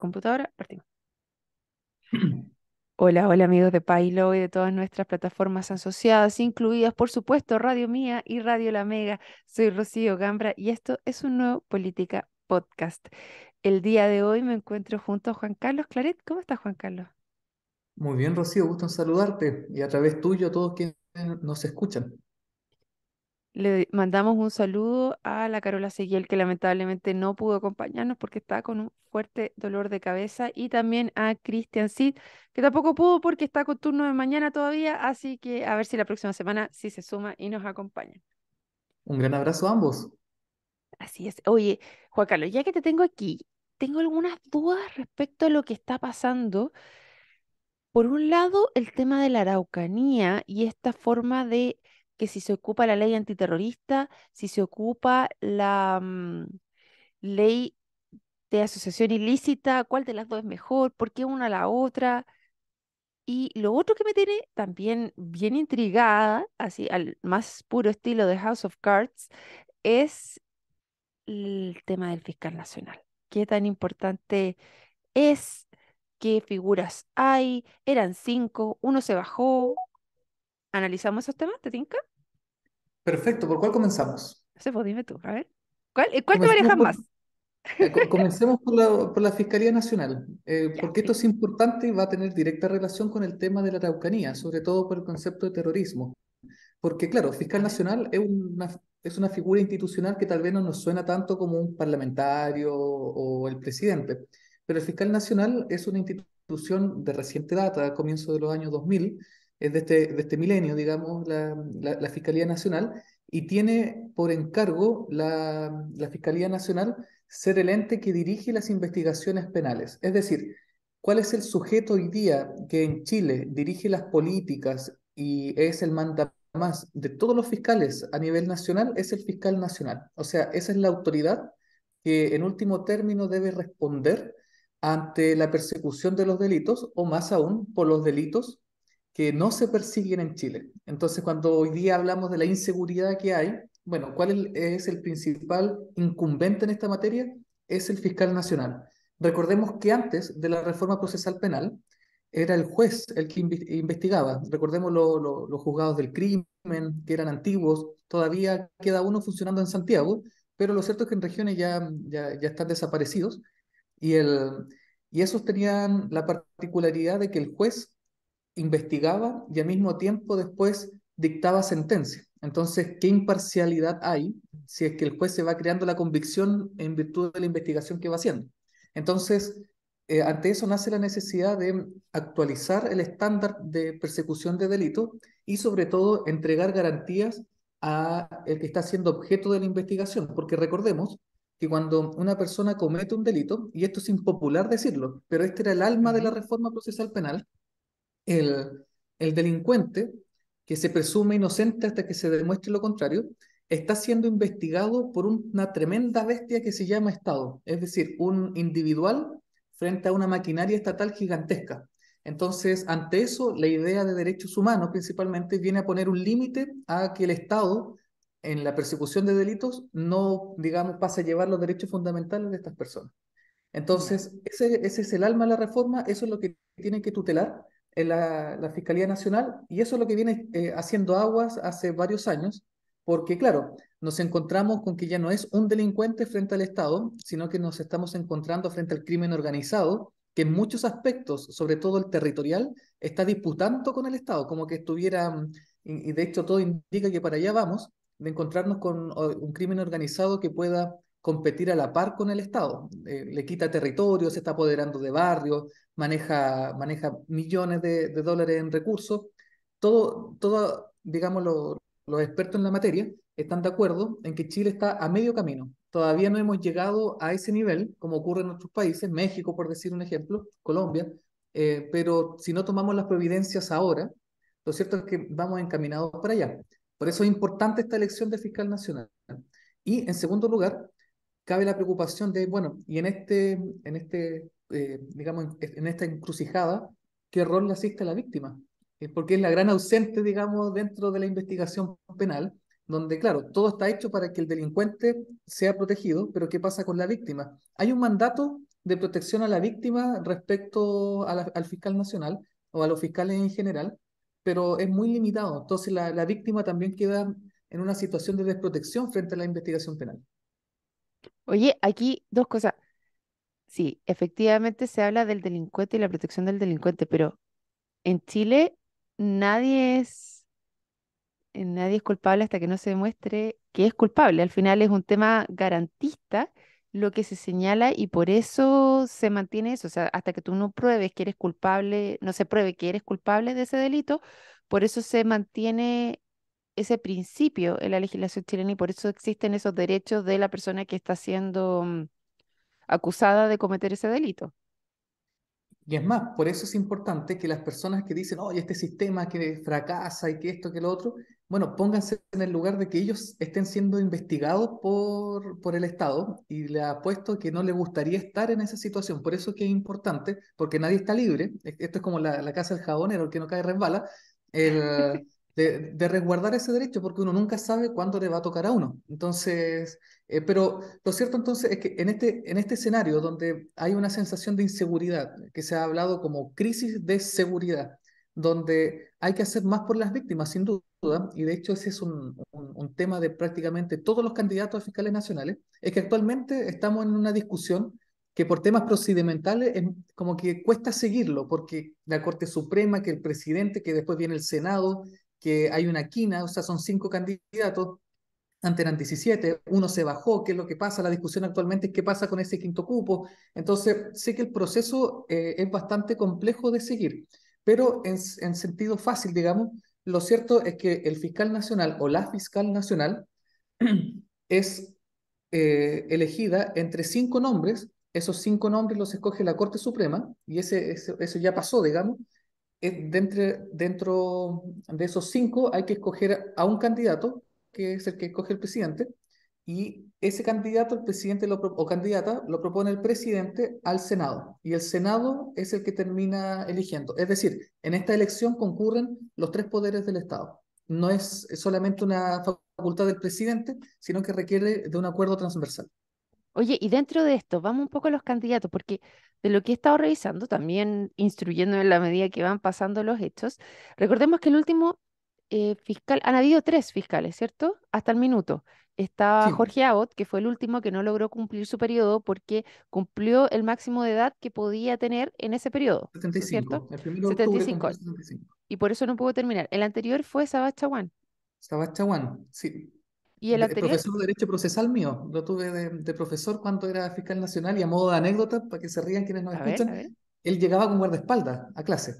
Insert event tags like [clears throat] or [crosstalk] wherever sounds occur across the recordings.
computadora, partimos. [clears throat] Hola, hola amigos de Pailo y de todas nuestras plataformas asociadas, incluidas por supuesto Radio Mía y Radio La Mega. Soy Rocío Gambra y esto es un nuevo Política Podcast. El día de hoy me encuentro junto a Juan Carlos Claret. ¿Cómo estás, Juan Carlos? Muy bien, Rocío, gusto en saludarte y a través tuyo a todos quienes nos escuchan. Le mandamos un saludo a la Carola Seguiel, que lamentablemente no pudo acompañarnos porque está con un fuerte dolor de cabeza, y también a Cristian Cid, que tampoco pudo porque está con turno de mañana todavía, así que a ver si la próxima semana sí se suma y nos acompaña. Un gran abrazo a ambos. Así es. Oye, Juan Carlos, ya que te tengo aquí, tengo algunas dudas respecto a lo que está pasando. Por un lado, el tema de la Araucanía y esta forma de que si se ocupa la ley antiterrorista, si se ocupa la mm, ley de asociación ilícita, cuál de las dos es mejor, por qué una a la otra. Y lo otro que me tiene también bien intrigada, así al más puro estilo de House of Cards, es el tema del fiscal nacional. ¿Qué tan importante es? ¿Qué figuras hay? Eran cinco, uno se bajó. ¿Analizamos esos temas, Tetinka? Perfecto, ¿por cuál comenzamos? Se pues, dime tú, a ver. ¿Cuál, eh, cuál te manejas más? Eh, comencemos por la, Fiscalía Nacional, eh, [laughs] porque esto es importante y va a tener directa relación con el tema de la Araucanía, sobre todo por el concepto de terrorismo. Porque, claro, Fiscal Nacional es una, es una figura institucional que tal vez no nos suena tanto como un parlamentario o el presidente, pero el Fiscal Nacional es una institución de reciente data, comienzo de los años 2000, es de este, de este milenio, digamos, la, Fiscalía Nacional, y tiene por encargo la, la, Fiscalía Nacional ser el ente que dirige las investigaciones penales. Es decir, ¿cuál es el sujeto hoy día que en Chile dirige las políticas y es el más de todos los fiscales a nivel nacional? Es el fiscal nacional. O sea, esa es la autoridad que en último término debe responder ante la persecución de los delitos o más aún por los delitos que no se persiguen en Chile. Entonces, cuando hoy día hablamos de la inseguridad que hay, bueno, ¿cuál es el principal incumbente en esta materia? Es el fiscal nacional. Recordemos que antes de la reforma procesal penal era el juez el que investigaba. Recordemos los juzgados del crimen, que eran antiguos, todavía queda uno funcionando en Santiago, pero lo cierto es que en regiones ya, ya, ya están desaparecidos y, el, y esos tenían la particularidad de que el juez investigaba y al mismo tiempo después dictaba sentencia. Entonces, ¿qué imparcialidad hay si es que el juez se va creando la convicción en virtud de la investigación que va haciendo? Entonces, eh, ante eso nace la necesidad de actualizar el estándar de persecución de delito y sobre todo entregar garantías a el que está siendo objeto de la investigación, porque recordemos que cuando una persona comete un delito, y esto es impopular decirlo, pero este era el alma de la reforma procesal penal, el, delincuente, que se presume inocente hasta que se demuestre lo contrario, está siendo investigado por una tremenda bestia que se llama Estado, es decir, un individual frente a una maquinaria estatal gigantesca. Entonces, ante eso, la idea de derechos humanos principalmente viene a poner un límite a que el Estado, en la persecución de delitos, no, digamos, pase a llevar los derechos fundamentales de estas personas. Entonces, ese, ese es el alma de la reforma, eso es lo que tiene que tutelar, en la, Fiscalía Nacional y eso es lo que viene eh, haciendo aguas hace varios años, porque claro, nos encontramos con que ya no es un delincuente frente al Estado, sino que nos estamos encontrando frente al crimen organizado, que en muchos aspectos, sobre todo el territorial, está disputando con el Estado, como que estuviera, mm, y, de hecho todo indica que para allá vamos, de encontrarnos con un crimen organizado que pueda competir a la par con el Estado. Eh, le quita territorio, se está apoderando de barrios, maneja, maneja millones de, dólares en recursos. Todo, todo digamos, los expertos en la materia están de acuerdo en que Chile está a medio camino. Todavía no hemos llegado a ese nivel, como ocurre en otros países, México, por decir un ejemplo, Colombia, eh, pero si no tomamos las providencias ahora, lo cierto es que vamos encaminados para allá. Por eso es importante esta elección de fiscal nacional. Y en segundo lugar, cabe la preocupación de, bueno, y en este, en este, eh, digamos, en esta encrucijada, ¿qué rol le asiste a la víctima? Eh, porque es la gran ausente, digamos, dentro de la investigación penal, donde, claro, todo está hecho para que el delincuente sea protegido, pero ¿qué pasa con la víctima? Hay un mandato de protección a la víctima respecto al fiscal nacional o a los fiscales en general, pero es muy limitado. Entonces la, la víctima también queda en una situación de desprotección frente a la investigación penal. Oye, aquí dos cosas. Sí, efectivamente se habla del delincuente y la protección del delincuente, pero en Chile nadie es, eh, nadie es culpable hasta que no se demuestre que es culpable. Al final es un tema garantista lo que se señala y por eso se mantiene eso. O sea, hasta que tú no pruebes que eres culpable, no se pruebe que eres culpable de ese delito, por eso se mantiene ese principio en la legislación chilena y por eso existen esos derechos de la persona que está siendo mm, acusada de cometer ese delito. Y es más, por eso es importante que las personas que dicen, oye, este sistema que fracasa y que esto, que lo otro, bueno, pónganse en el lugar de que ellos estén siendo investigados por, por el Estado y le apuesto que no le gustaría estar en esa situación. Por eso es que es importante, porque nadie está libre. E-, esto es como la, casa del jabonero, el que no cae resbala. El, [laughs] de, resguardar ese derecho, porque uno nunca sabe cuándo le va a tocar a uno. Entonces, eh, pero lo cierto entonces es que en este, en este escenario donde hay una sensación de inseguridad, que se ha hablado como crisis de seguridad, donde hay que hacer más por las víctimas, sin duda, y de hecho ese es un, tema de prácticamente todos los candidatos a fiscales nacionales, es que actualmente estamos en una discusión que por temas procedimentales es como que cuesta seguirlo, porque la Corte Suprema, que el presidente, que después viene el Senado, que hay una quina, o sea, son cinco candidatos, antes eran 17, uno se bajó, ¿qué es lo que pasa? La discusión actualmente es qué pasa con ese quinto cupo. Entonces, sé que el proceso eh, es bastante complejo de seguir, pero en, sentido fácil, digamos, lo cierto es que el fiscal nacional o la fiscal nacional [clears throat] es eh, elegida entre cinco nombres, esos cinco nombres los escoge la Corte Suprema, y ese, eso ya pasó, digamos, dentro, dentro de esos cinco hay que escoger a un candidato, que es el que escoge el presidente, y ese candidato el presidente o candidata lo propone el presidente al Senado, y el Senado es el que termina eligiendo. Es decir, en esta elección concurren los tres poderes del Estado. No es solamente una facultad del presidente, sino que requiere de un acuerdo transversal. Oye, y dentro de esto, vamos un poco a los candidatos, porque de lo que he estado revisando, también instruyendo en la medida que van pasando los hechos, recordemos que el último eh, fiscal, han habido tres fiscales, ¿cierto? Hasta el minuto. Estaba Jorge Abot, que fue el último que no logró cumplir su periodo porque cumplió el máximo de edad que podía tener en ese periodo. ¿Cierto? 75. Y por eso no pudo terminar. El anterior fue Sabacha Chaguán. Sabacha Chaguán, sí el profesor de Derecho Procesal mío, lo tuve de, profesor cuando era fiscal nacional y a modo de anécdota, para que se rían quienes nos escuchan, él llegaba con guardaespaldas a clase.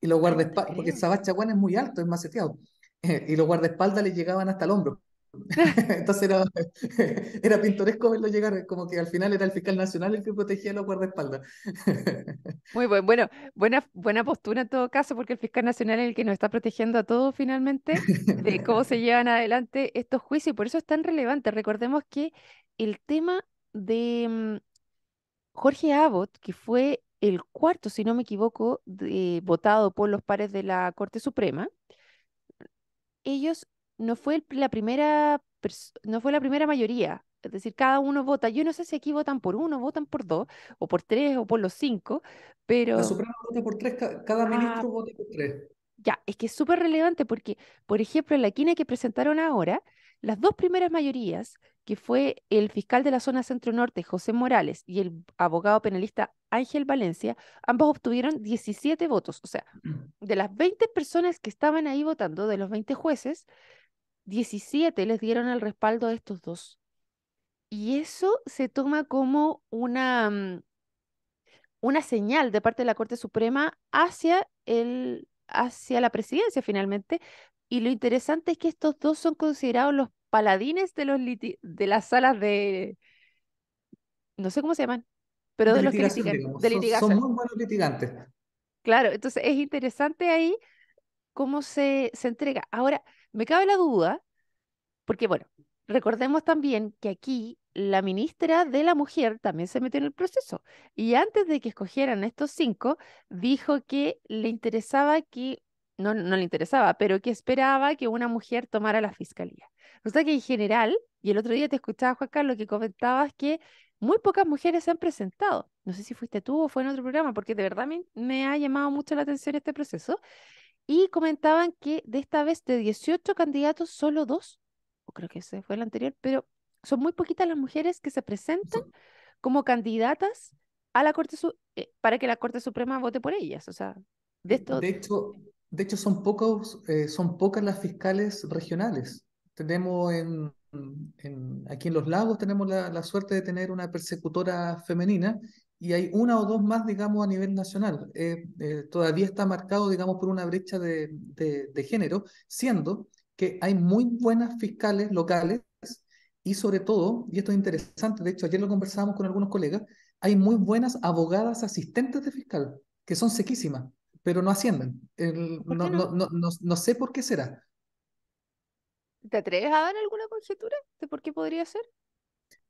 Y los guardaespaldas, porque estaba es muy alto, es maceteado, [laughs] y los guardaespaldas le llegaban hasta el hombro. [laughs] [laughs] Entonces [laughs] era, pintoresco verlo llegar, como que al final era el fiscal nacional el que protegía los guardaespaldas. Muy bueno, buena, buena postura en todo caso, porque el fiscal nacional es el que nos está protegiendo a todos finalmente de cómo se llevan adelante estos juicios, y por eso es tan relevante. Recordemos que el tema de mm, Jorge Abbott, que fue el cuarto, si no me equivoco, votado por los pares de la Corte Suprema, ellos no fue la primera, no fue la primera mayoría. Es decir, cada uno vota. Yo no sé si aquí votan por uno, votan por dos, o por tres, o por los cinco, pero... La Suprema vota por tres, cada ah, ministro vota por tres. Ya, es que es súper relevante porque, por ejemplo, en la quina que presentaron ahora, las dos primeras mayorías, que fue el fiscal de la zona centro-norte, José Morales, y el abogado penalista Ángel Valencia, ambos obtuvieron 17 votos. O sea, mm. de las 20 personas que estaban ahí votando, de los 20 jueces, 17 les dieron el respaldo a estos dos. Y eso se toma como una, mm, una señal de parte de la Corte Suprema hacia, el, hacia la presidencia finalmente. Y lo interesante es que estos dos son considerados los paladines de, los de las salas de... No sé cómo se llaman, pero de, los Son, muy buenos litigantes. Claro, entonces es interesante ahí cómo se, se entrega. Ahora, me cabe la duda, porque bueno, recordemos también que aquí la ministra de la Mujer también se metió en el proceso. Y antes de que escogieran estos cinco, dijo que le interesaba que, no, no le interesaba, pero que esperaba que una mujer tomara la fiscalía. O sea que en general, y el otro día te escuchaba, Juan Carlos, que comentabas que muy pocas mujeres se han presentado. No sé si fuiste tú o fue en otro programa, porque de verdad me, me ha llamado mucho la atención este proceso. Y comentaban que de esta vez de 18 candidatos, solo dos, o creo que ese fue el anterior, pero son muy poquitas las mujeres que se presentan como candidatas a la Corte eh, para que la Corte Suprema vote por ellas. O sea, de mm, esto. hecho, de hecho son, pocos, eh, son pocas las fiscales regionales. Tenemos aquí en Los Lagos tenemos la, suerte de tener una persecutora femenina y hay una o dos más, digamos, a nivel nacional. Eh, eh, todavía está marcado, digamos, por una brecha de, género, siendo que hay muy buenas fiscales locales y sobre todo, y esto es interesante, de hecho ayer lo conversábamos con algunos colegas, hay muy buenas abogadas asistentes de fiscal, que son sequísimas, pero no ascienden. no, no? No, no sé por qué será. ¿Te atreves a dar alguna conjetura de por qué podría ser?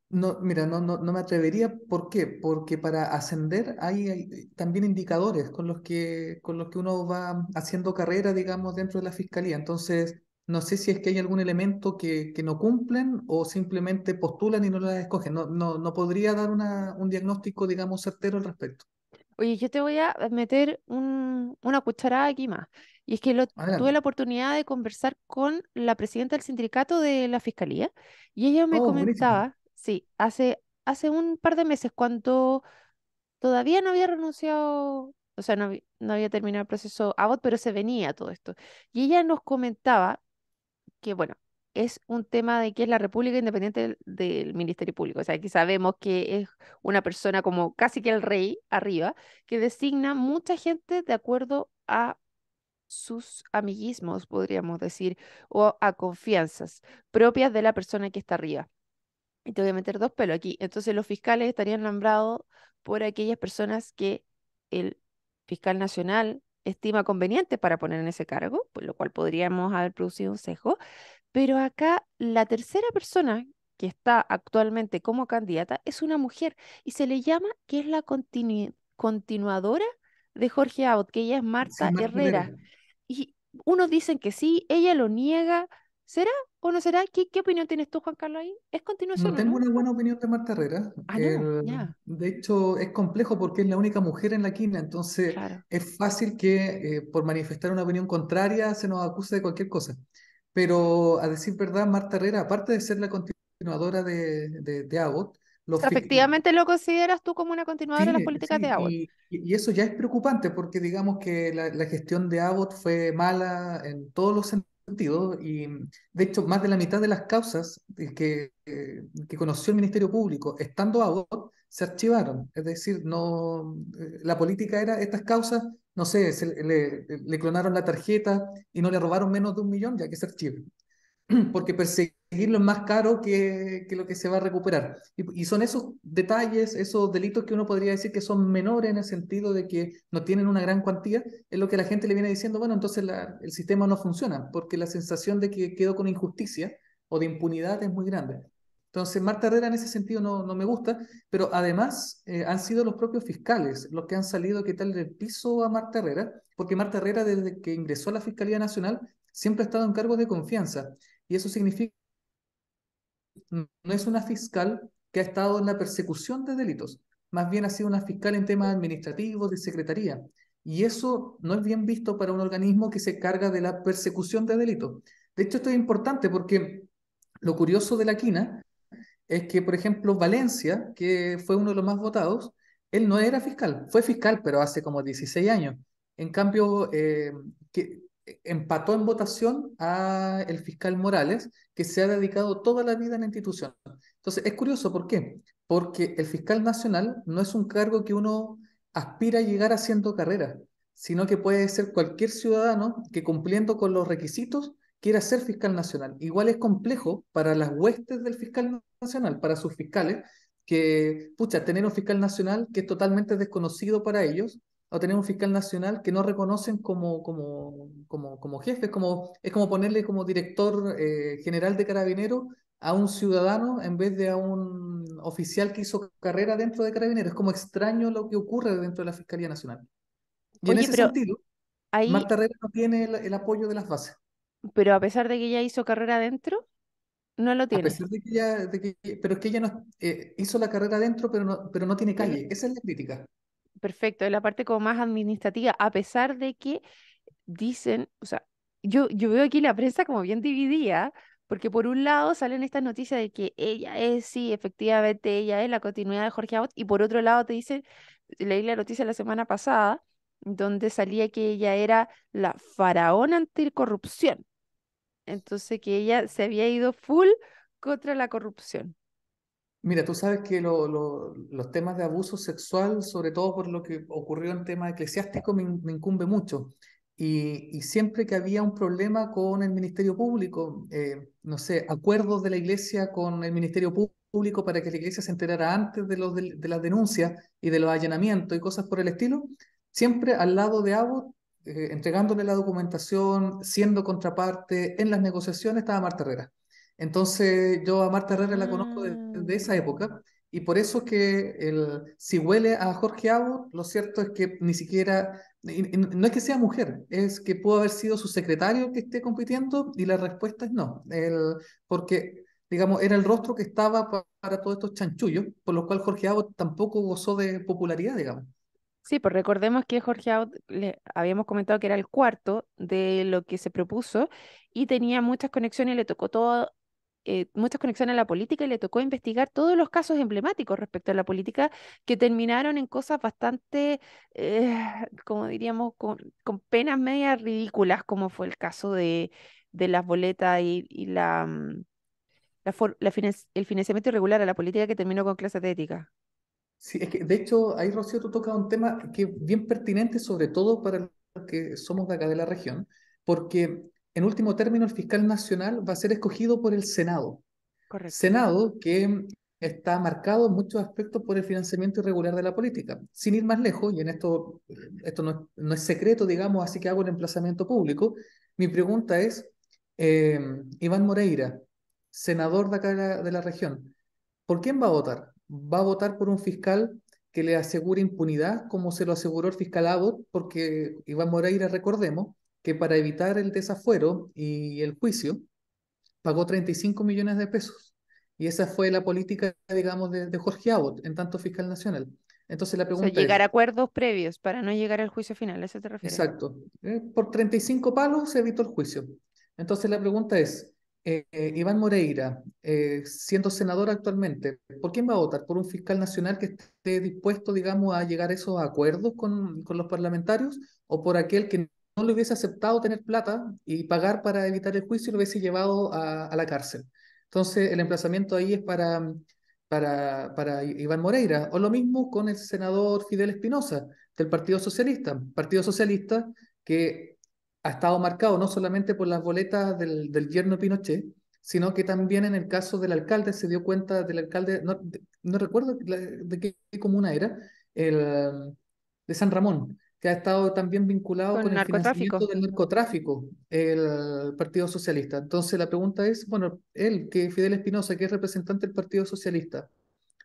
No, mira, no, no, no me atrevería. ¿Por qué? Porque para ascender hay, también indicadores con los, que, con los que uno va haciendo carrera, digamos, dentro de la fiscalía. Entonces, no sé si es que hay algún elemento que, que no cumplen o simplemente postulan y no la escogen. No, no, no podría dar una, un diagnóstico, digamos, certero al respecto. Oye, yo te voy a meter un, una cucharada aquí más. Y es que tuve la oportunidad de conversar con la presidenta del sindicato de la Fiscalía y ella me oh, comentaba Sí, hace, hace un par de meses cuando todavía no había renunciado, o sea, no, no había terminado el proceso Abbott, pero se venía todo esto. Y ella nos comentaba que, bueno, es un tema de que es la República Independiente del, Ministerio Público. O sea, aquí sabemos que es una persona como casi que el rey arriba, que designa mucha gente de acuerdo a sus amiguismos, podríamos decir, o a confianzas propias de la persona que está arriba y te voy a meter dos pelos aquí. Entonces los fiscales estarían nombrados por aquellas personas que el fiscal nacional estima conveniente para poner en ese cargo, por lo cual podríamos haber producido un sesgo. Pero acá la tercera persona que está actualmente como candidata es una mujer y se le llama que es la continuadora de Jorge Abbott, que ella es Marta, Herrera. Y unos dicen que sí, ella lo niega, ¿Será o no será? ¿Qué, opinión tienes tú, Juan Carlos, ahí? ¿Es continuación? No tengo una buena opinión de Marta Herrera. Ah, de hecho, es complejo porque es la única mujer en la quina, entonces es fácil que eh, por manifestar una opinión contraria se nos acuse de cualquier cosa. Pero a decir verdad, Marta Herrera, aparte de ser la continuadora de, de, Abbott, lo Efectivamente lo consideras tú como una continuadora de las políticas de Abbott. Y, eso ya es preocupante porque digamos que la, gestión de Abbott fue mala en todos los sentidos, sentido. Y de hecho, más de la mitad de las causas que, eh, que conoció el Ministerio Público estando out se archivaron. Es decir, no, eh, la política era estas causas, no sé, se, le, clonaron la tarjeta y no le robaron menos de un millón, ya que se archiven. [clears throat] Porque perseguir decir es más caro que, que, lo que se va a recuperar. Y, son esos detalles, esos delitos que uno podría decir que son menores en el sentido de que no tienen una gran cuantía, es lo que la gente le viene diciendo, bueno, entonces la, el sistema no funciona, porque la sensación de que quedó con injusticia o de impunidad es muy grande. Entonces, Marta Herrera en ese sentido no, no me gusta, pero además eh, han sido los propios fiscales los que han salido a tal, el piso a Marta Herrera, porque Marta Herrera desde que ingresó a la Fiscalía Nacional siempre ha estado en cargos de confianza. Y eso significa no es una fiscal que ha estado en la persecución de delitos, más bien ha sido una fiscal en temas administrativos, de secretaría. Y eso no es bien visto para un organismo que se carga de la persecución de delitos. De hecho, esto es importante porque lo curioso de la quina es que, por ejemplo, Valencia, que fue uno de los más votados, él no era fiscal, fue fiscal, pero hace como 16 años. En cambio, eh, que empató en votación a el fiscal Morales, que se ha dedicado toda la vida en la institución. Entonces, es curioso, ¿por qué? Porque el fiscal nacional no es un cargo que uno aspira a llegar haciendo carrera, sino que puede ser cualquier ciudadano que cumpliendo con los requisitos quiera ser fiscal nacional. Igual es complejo para las huestes del fiscal nacional, para sus fiscales, que, pucha, tener un fiscal nacional que es totalmente desconocido para ellos, o tener un fiscal nacional que no reconocen como, como, como, como jefe. Es como, es como ponerle como director eh, general de carabinero a un ciudadano en vez de a un oficial que hizo carrera dentro de carabinero. Es como extraño lo que ocurre dentro de la Fiscalía Nacional. Y en ese sentido, Marta Herrera no tiene el, apoyo de las bases. Pero a pesar de que ella hizo carrera dentro, no lo tiene. A pesar de que de que, pero es que ella no, eh, hizo la carrera dentro, pero no, pero no tiene calle. Esa es la crítica perfecto, es la parte como más administrativa, a pesar de que dicen, o sea, yo, yo veo aquí la prensa como bien dividida, porque por un lado salen estas noticias de que ella es, sí, efectivamente, ella es la continuidad de Jorge Abbott, y por otro lado te dicen, leí la noticia la semana pasada, donde salía que ella era la faraón anticorrupción. Entonces que ella se había ido full contra la corrupción. Mira, tú sabes que los temas de abuso sexual, sobre todo por lo que ocurrió en tema eclesiástico, me, incumbe mucho. Y, y, siempre que había un problema con el Ministerio Público, eh, no sé, acuerdos de la Iglesia con el Ministerio Público para que la Iglesia se enterara antes de, los de, las denuncias y de los allanamientos y cosas por el estilo, siempre al lado de Abu, eh, entregándole la documentación, siendo contraparte en las negociaciones, estaba Marta Herrera. Entonces yo a Marta Herrera la conozco ah. de, esa época y por eso es que el, si huele a Jorge Abud, lo cierto es que ni siquiera, no es que sea mujer, es que pudo haber sido su secretario que esté compitiendo y la respuesta es no, el, porque digamos, era el rostro que estaba para, todos estos chanchullos, por lo cual Jorge Abud tampoco gozó de popularidad, digamos. Sí, pues recordemos que Jorge le habíamos comentado que era el cuarto de lo que se propuso y tenía muchas conexiones, le tocó todo eh, muchas conexiones a la política y le tocó investigar todos los casos emblemáticos respecto a la política que terminaron en cosas bastante, eh, [laughs] como diríamos, con, penas medias ridículas, como fue el caso de, de las boletas y, la, mm, el financiamiento irregular a la política que terminó con clases de ética. Sí, es que de hecho ahí Rocío tú tocas un tema que bien pertinente, sobre todo para los que somos de acá de la región, porque en último término, el fiscal nacional va a ser escogido por el Senado. Correcto. Senado que está marcado en muchos aspectos por el financiamiento irregular de la política. Sin ir más lejos, y en esto, eh, esto no, es, secreto, digamos, así que hago el emplazamiento público, mi pregunta es, eh, Iván Moreira, senador de de la, región, ¿por quién va a votar? ¿Va a votar por un fiscal que le asegure impunidad, como se lo aseguró el fiscal Abbott? Porque Iván Moreira, recordemos, que para evitar el desafuero y el juicio, pagó 35 millones de pesos. Y esa fue la política, digamos, de, Jorge Abbott, en tanto fiscal nacional. Entonces la pregunta o llegar a acuerdos previos para no llegar al juicio final, ¿a eso te refieres? Exacto. Eh, por 35 palos se evitó el juicio. Entonces la pregunta es, eh, eh, Iván Moreira, siendo senador actualmente, ¿por quién va a votar? ¿Por un fiscal nacional que esté dispuesto, digamos, a llegar a esos acuerdos con, con los parlamentarios o por aquel que no le hubiese aceptado tener plata y pagar para evitar el juicio y lo hubiese llevado a, la cárcel. Entonces, el emplazamiento ahí es para, para, para Iván Moreira. O lo mismo con el senador Fidel Espinosa, del Partido Socialista. Partido Socialista que ha estado marcado no solamente por las boletas del, yerno Pinochet, sino que también en el caso del alcalde se dio cuenta del alcalde, no, no recuerdo de qué comuna era, el, de San Ramón, ha estado también vinculado con, el Financiamiento del narcotráfico, el Partido Socialista. Entonces la pregunta es, bueno, él, que Fidel Espinosa, que es representante del Partido Socialista,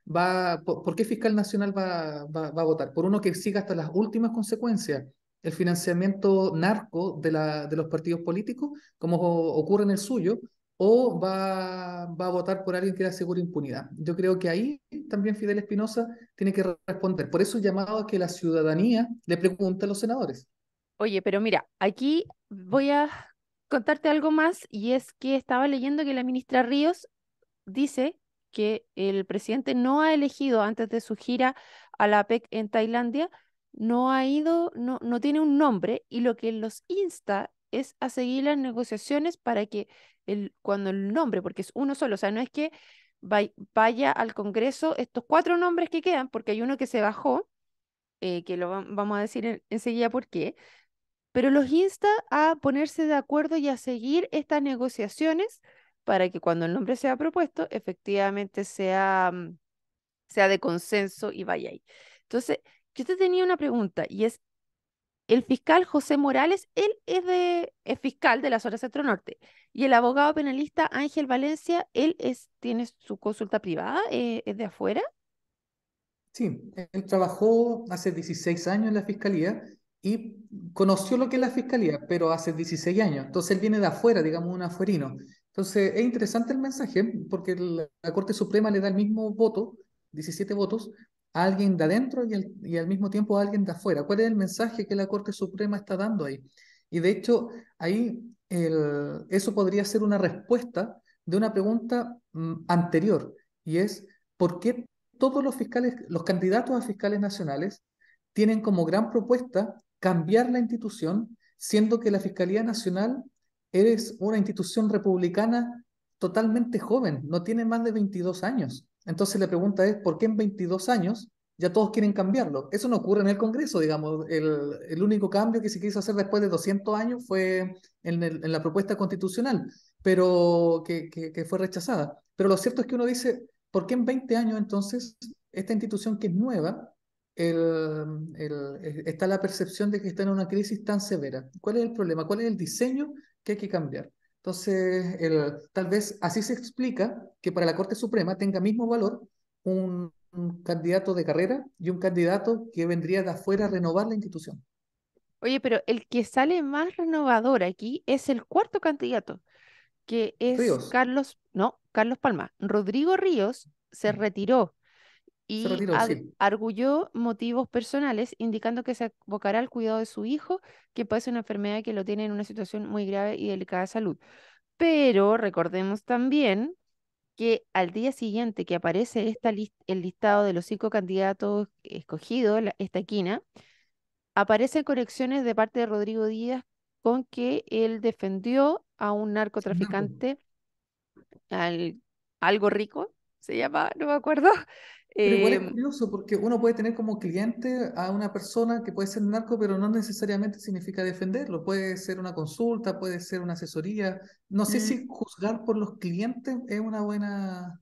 va, por, qué fiscal nacional va, a votar? Por uno que siga hasta las últimas consecuencias el financiamiento narco de, la, de los partidos políticos, como ocurre en el suyo, o va, a votar por alguien que le asegure impunidad. Yo creo que ahí también Fidel Espinosa tiene que responder. Por eso llamado a que la ciudadanía le pregunte a los senadores. Oye, pero mira, aquí voy a contarte algo más y es que estaba leyendo que la ministra Ríos dice que el presidente no ha elegido antes de su gira a la APEC en Tailandia, no ha ido, no, no tiene un nombre y lo que los insta es a seguir las negociaciones para que el, cuando el nombre, porque es uno solo, o sea, no es que vaya al Congreso estos cuatro nombres que quedan, porque hay uno que se bajó, eh, que lo vamos a decir enseguida por qué, pero los insta a ponerse de acuerdo y a seguir estas negociaciones para que cuando el nombre sea propuesto, efectivamente sea, mm, sea de consenso y vaya ahí. Entonces, yo te tenía una pregunta y es, el fiscal José Morales, él es, de, fiscal de la zona Centro Norte. Y el abogado penalista Ángel Valencia, él es, tiene su consulta privada, eh, es de afuera. Sí, él trabajó hace 16 años en la fiscalía y conoció lo que es la fiscalía, pero hace 16 años. Entonces él viene de afuera, digamos, un afuerino. Entonces es interesante el mensaje porque la Corte Suprema le da el mismo voto, 17 votos, alguien de adentro y, al mismo tiempo alguien de afuera. ¿Cuál es el mensaje que la Corte Suprema está dando ahí? Y de hecho, ahí eso podría ser una respuesta de una pregunta mm, anterior, y es, ¿por qué todos los fiscales, los candidatos a fiscales nacionales, tienen como gran propuesta cambiar la institución, siendo que la Fiscalía Nacional es una institución republicana totalmente joven, no tiene más de 22 años? Entonces la pregunta es, ¿por qué en 22 años ya todos quieren cambiarlo? Eso no ocurre en el Congreso, digamos. El, único cambio que se quiso hacer después de 200 años fue en, la propuesta constitucional, pero que, fue rechazada. Pero lo cierto es que uno dice, ¿por qué en 20 años entonces esta institución que es nueva e, está la percepción de que está en una crisis tan severa. ¿Cuál es el problema? ¿Cuál es el diseño que hay que cambiar? Entonces, el, tal vez así se explica que para la Corte Suprema tenga mismo valor un, candidato de carrera y un candidato que vendría de afuera a renovar la institución. Oye, pero el que sale más renovador aquí es el cuarto candidato, que es Carlos, no, Carlos Palma. Rodrigo Ríos se retiró y arguyó motivos personales, indicando que se abocará al cuidado de su hijo, que padece una enfermedad que lo tiene en una situación muy grave y delicada de salud. Pero recordemos también que al día siguiente que aparece esta el listado de los cinco candidatos escogidos, esta esquina, aparecen correcciones de parte de Rodrigo Díaz con que él defendió a un narcotraficante, al, algo rico, se llama, no me acuerdo, igual es em, curioso porque uno puede tener como cliente a una persona que puede ser narco, pero no necesariamente significa defenderlo. Puede ser una consulta, puede ser una asesoría. No sé mm. si juzgar por los clientes es una buena...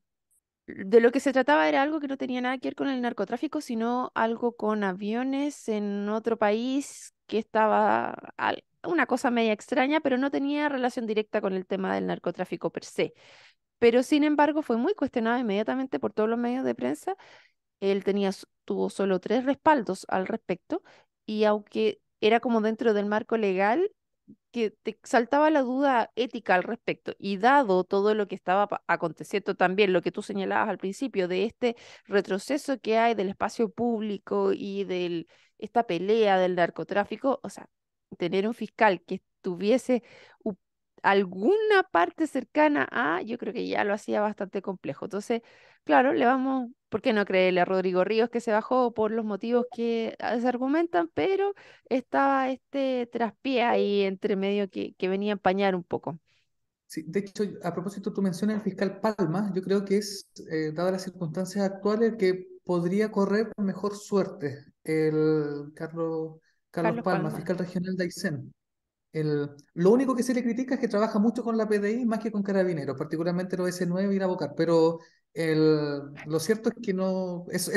De lo que se trataba era algo que no tenía nada que ver con el narcotráfico, sino algo con aviones en otro país que estaba una cosa media extraña, pero no tenía relación directa con el tema del narcotráfico per se pero sin embargo fue muy cuestionado inmediatamente por todos los medios de prensa. Él tenía, tuvo solo tres respaldos al respecto y aunque era como dentro del marco legal, que te saltaba la duda ética al respecto y dado todo lo que estaba aconteciendo también, lo que tú señalabas al principio de este retroceso que hay del espacio público y de esta pelea del narcotráfico, o sea, tener un fiscal que tuviese alguna parte cercana a, yo creo que ya lo hacía bastante complejo. Entonces, claro, le vamos, ¿por qué no creerle a Rodrigo Ríos que se bajó por los motivos que ah, se argumentan? Pero estaba este traspié ahí entre medio que, que venía a empañar un poco. Sí, de hecho, a propósito, tú mencionas al fiscal Palma, yo creo que es, eh, dadas las circunstancias actuales, que podría correr mejor suerte el Carlos, Carlos, Palma, Palma, fiscal regional de Aysén lo único que se le critica es que trabaja mucho con la PDI más que con carabineros, particularmente los S9 y la Bocar, pero el, lo cierto es que no, eso,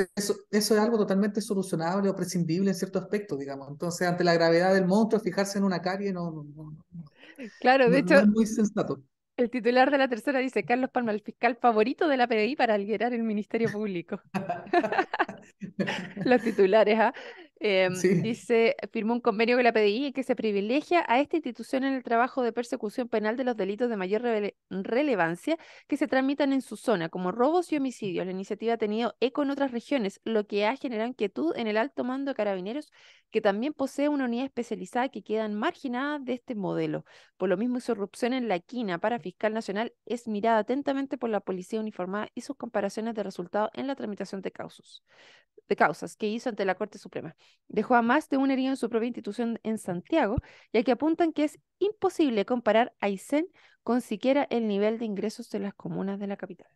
es algo totalmente solucionable o prescindible en cierto aspecto, digamos. Entonces, ante la gravedad del monstruo, fijarse en una carie no, claro, de hecho, es muy sensato. El titular de la tercera dice, Carlos Palma, el fiscal favorito de la PDI para alguerar el Ministerio Público. [laughs] Los titulares, ¿ah? Em, dice, firmó un convenio con la PDI que se privilegia a esta institución en el trabajo de persecución penal de los delitos de mayor relevancia que se tramitan en su zona, como robos y homicidios. La iniciativa ha tenido eco en otras regiones, lo que ha generado inquietud en el alto mando de carabineros, que también posee una unidad especializada que quedan marginadas de este modelo. Por lo mismo, su erupción en la quina para fiscal nacional es mirada atentamente por la policía uniformada y sus comparaciones de resultados en la tramitación de, de causas que hizo ante la Corte Suprema dejó a más de un herido en su propia institución en Santiago, ya que apuntan que es imposible comparar a Aysén con siquiera el nivel de ingresos de las comunas de la capital.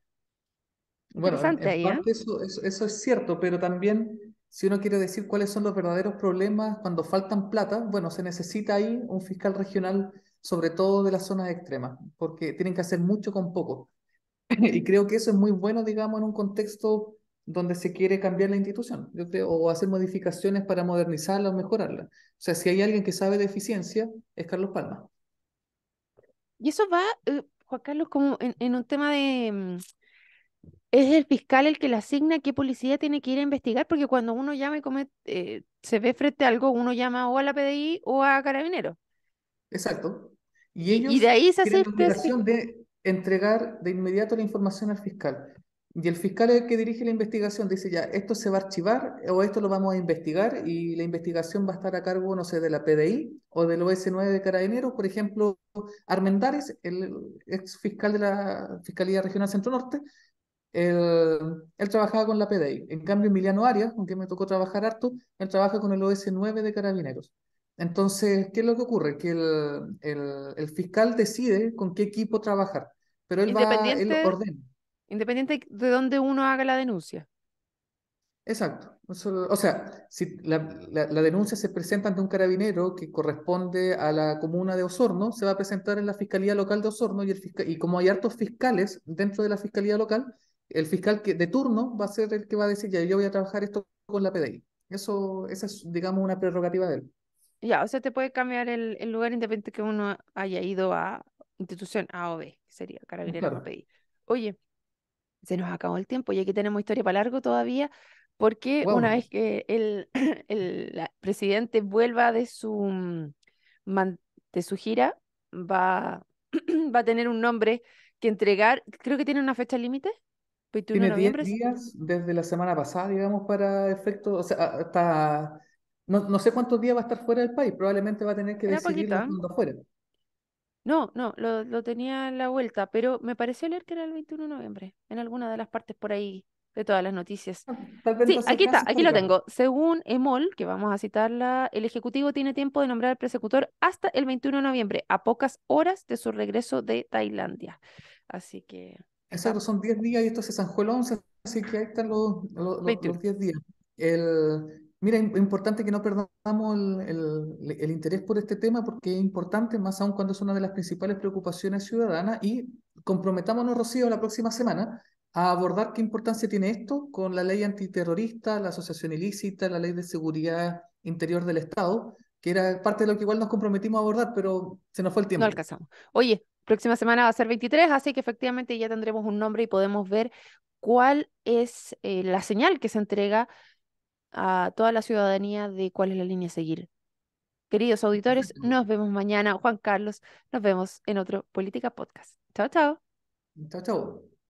Bueno, ¿eh? eso, es cierto, pero también si uno quiere decir cuáles son los verdaderos problemas cuando faltan plata, bueno, se necesita ahí un fiscal regional, sobre todo de las zonas extremas, porque tienen que hacer mucho con poco. [laughs] y creo que eso es muy bueno, digamos, en un contexto donde se quiere cambiar la institución, o hacer modificaciones para modernizarla o mejorarla. O sea, si hay alguien que sabe de eficiencia, es Carlos Palma. Y eso va, eh, Juan Carlos, como en, un tema de... Mm, es el fiscal el que le asigna qué policía tiene que ir a investigar, porque cuando uno llama y eh, se ve frente a algo, uno llama o a la PDI o a Carabineros. Exacto. Y de ahí se hace la obligación de entregar de inmediato la información al fiscal. Y el fiscal que dirige la investigación, dice ya, esto se va a archivar o esto lo vamos a investigar y la investigación va a estar a cargo, no sé, de la PDI o del OS9 de Carabineros. Por ejemplo, Armendares, el ex fiscal de la Fiscalía Regional Centro Norte, él, trabajaba con la PDI. En cambio, Emiliano Arias, con me tocó trabajar harto, él trabaja con el OS9 de Carabineros. Entonces, ¿qué es lo que ocurre? Que el, fiscal decide con qué equipo trabajar, pero él, va, él ordena independiente de dónde uno haga la denuncia. Exacto. O sea, si la, denuncia se presenta ante un carabinero que corresponde a la comuna de Osorno, se va a presentar en la Fiscalía Local de Osorno y, y como hay hartos fiscales dentro de la Fiscalía Local, el fiscal de turno va a ser el que va a decir, ya, yo voy a trabajar esto con la PDI. Eso, esa es, digamos, una prerrogativa de él. Ya, o sea, te puede cambiar el, el lugar independiente que uno haya ido a institución A o B, que sería carabinero o PDI. Oye, se nos acabó el tiempo y aquí tenemos historia para largo todavía, porque una vez que el, [clears throat] el presidente vuelva de su, de su gira, va, [clears throat] va a tener un nombre que entregar. Creo que tiene una fecha límite. Tiene 10 días desde la semana pasada, digamos, para efecto o sea, hasta, no, sé cuántos días va a estar fuera del país, probablemente va a tener que decidir ¿eh? cuando fuera. No, no, lo, lo tenía a la vuelta, pero me pareció leer que era el 21 de noviembre, en alguna de las partes por ahí de todas las noticias. Sí, aquí está, aquí lo tengo. Según EMOL, que vamos a citarla, el Ejecutivo tiene tiempo de nombrar al persecutor hasta el 21 de noviembre, a pocas horas de su regreso de Tailandia. Así que... Exacto, son 10 días y esto se zanjó el 11, así que ahí están los 10 días. El, mira, es importante que no perdamos el, interés por este tema porque es importante, más aún cuando es una de las principales preocupaciones ciudadanas y comprometámonos, Rocío, la próxima semana a abordar qué importancia tiene esto con la ley antiterrorista, la asociación ilícita, la ley de seguridad interior del Estado, que era parte de lo que igual nos comprometimos a abordar, pero se nos fue el tiempo. No alcanzamos. Oye, próxima semana va a ser 23, así que efectivamente ya tendremos un nombre y podemos ver cuál es eh, la señal que se entrega a toda la ciudadanía de cuál es la línea a seguir. Queridos auditores, nos vemos mañana. Juan Carlos, nos vemos en otro Política Podcast. Chao, chao. Chao, chao.